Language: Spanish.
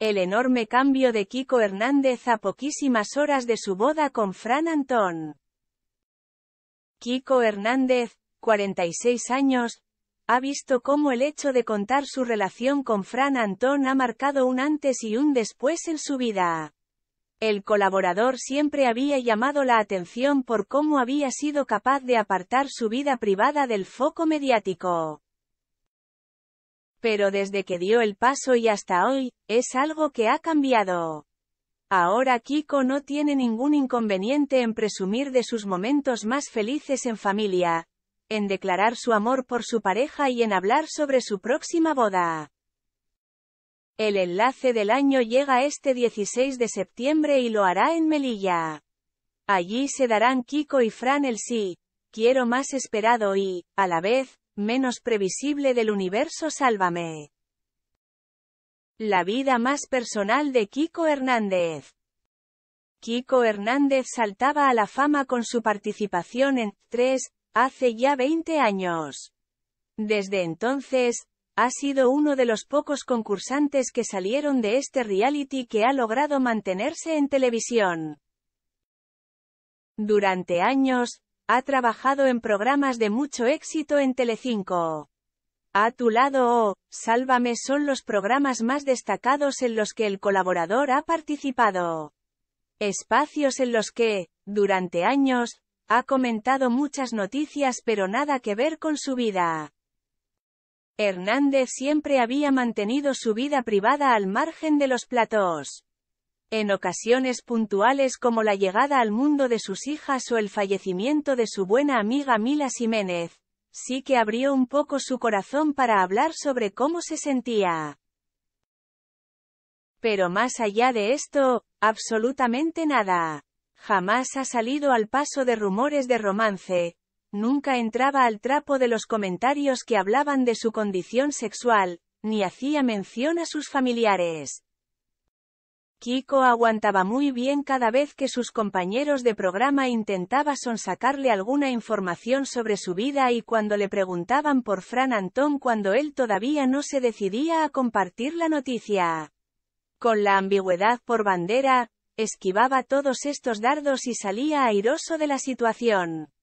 El enorme cambio de Kiko Hernández a poquísimas horas de su boda con Fran Antón. Kiko Hernández, 46 años, ha visto cómo el hecho de contar su relación con Fran Antón ha marcado un antes y un después en su vida. El colaborador siempre había llamado la atención por cómo había sido capaz de apartar su vida privada del foco mediático. Pero desde que dio el paso y hasta hoy, es algo que ha cambiado. Ahora Kiko no tiene ningún inconveniente en presumir de sus momentos más felices en familia, en declarar su amor por su pareja y en hablar sobre su próxima boda. El enlace del año llega este 16 de septiembre y lo hará en Melilla. Allí se darán Kiko y Fran el sí, quiero más esperado y, a la vez, menos previsible del universo Sálvame. La vida más personal de Kiko Hernández. Kiko Hernández saltaba a la fama con su participación en 3, hace ya 20 años. Desde entonces, ha sido uno de los pocos concursantes que salieron de este reality que ha logrado mantenerse en televisión. Durante años, ha trabajado en programas de mucho éxito en Telecinco. A tu lado o, oh, Sálvame son los programas más destacados en los que el colaborador ha participado. Espacios en los que, durante años, ha comentado muchas noticias pero nada que ver con su vida. Hernández siempre había mantenido su vida privada al margen de los platós. En ocasiones puntuales como la llegada al mundo de sus hijas o el fallecimiento de su buena amiga Mila Jiménez, sí que abrió un poco su corazón para hablar sobre cómo se sentía. Pero más allá de esto, absolutamente nada. Jamás ha salido al paso de rumores de romance, nunca entraba al trapo de los comentarios que hablaban de su condición sexual, ni hacía mención a sus familiares. Kiko aguantaba muy bien cada vez que sus compañeros de programa intentaban sonsacarle alguna información sobre su vida y cuando le preguntaban por Fran Antón cuando él todavía no se decidía a compartir la noticia. Con la ambigüedad por bandera, esquivaba todos estos dardos y salía airoso de la situación.